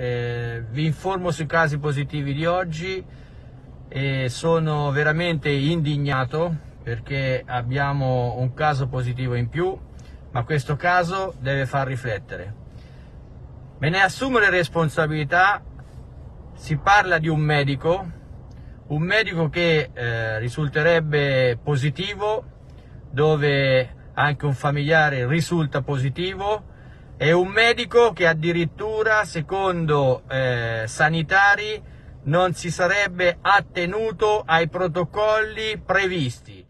Eh, vi informo sui casi positivi di oggi e sono veramente indignato perché abbiamo un caso positivo in più, ma questo caso deve far riflettere. Me ne assumo le responsabilità, si parla di un medico, un medico che eh, risulterebbe positivo, dove anche un familiare risulta positivo, è un medico che addirittura, secondo eh, sanitari, non si sarebbe attenuto ai protocolli previsti.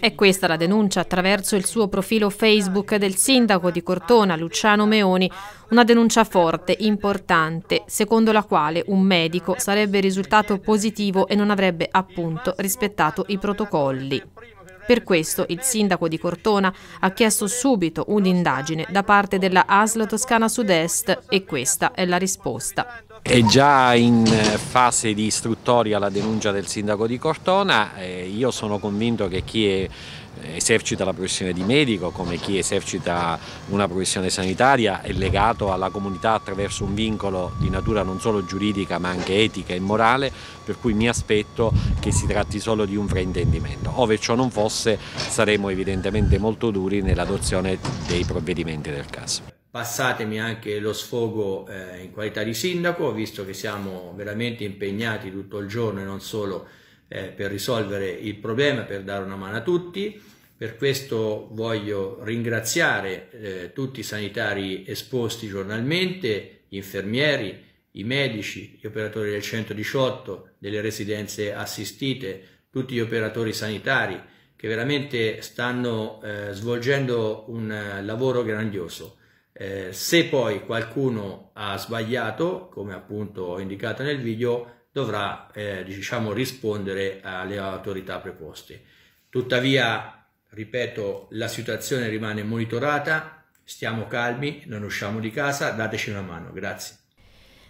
È questa la denuncia attraverso il suo profilo Facebook del sindaco di Cortona, Luciano Meoni, una denuncia forte, importante, secondo la quale un medico sarebbe risultato positivo e non avrebbe appunto rispettato i protocolli. Per questo il sindaco di Cortona ha chiesto subito un'indagine da parte della ASL Toscana Sud-Est e questa è la risposta. È già in eh, fase di istruttoria la denuncia del sindaco di Cortona, io sono convinto che chi eh, esercita la professione di medico, come chi esercita una professione sanitaria, è legato alla comunità attraverso un vincolo di natura non solo giuridica ma anche etica e morale, per cui mi aspetto che si tratti solo di un fraintendimento. Ove ciò non fosse saremo evidentemente molto duri nell'adozione dei provvedimenti del caso passatemi anche lo sfogo eh, in qualità di sindaco, visto che siamo veramente impegnati tutto il giorno e non solo eh, per risolvere il problema, per dare una mano a tutti. Per questo voglio ringraziare eh, tutti i sanitari esposti giornalmente, gli infermieri, i medici, gli operatori del 118, delle residenze assistite, tutti gli operatori sanitari che veramente stanno eh, svolgendo un eh, lavoro grandioso. Eh, se poi qualcuno ha sbagliato, come appunto ho indicato nel video, dovrà eh, diciamo rispondere alle autorità preposte. Tuttavia, ripeto, la situazione rimane monitorata, stiamo calmi, non usciamo di casa, dateci una mano, grazie.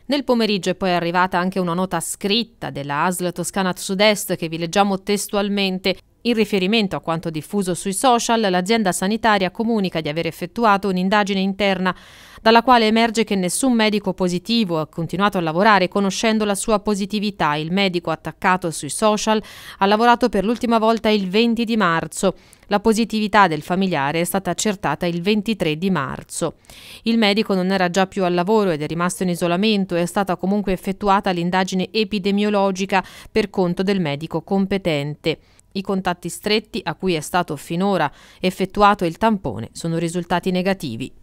Nel pomeriggio è poi arrivata anche una nota scritta della ASL Toscana Sud-Est che vi leggiamo testualmente. In riferimento a quanto diffuso sui social, l'azienda sanitaria comunica di aver effettuato un'indagine interna dalla quale emerge che nessun medico positivo ha continuato a lavorare conoscendo la sua positività. Il medico attaccato sui social ha lavorato per l'ultima volta il 20 di marzo. La positività del familiare è stata accertata il 23 di marzo. Il medico non era già più al lavoro ed è rimasto in isolamento e è stata comunque effettuata l'indagine epidemiologica per conto del medico competente. I contatti stretti a cui è stato finora effettuato il tampone sono risultati negativi.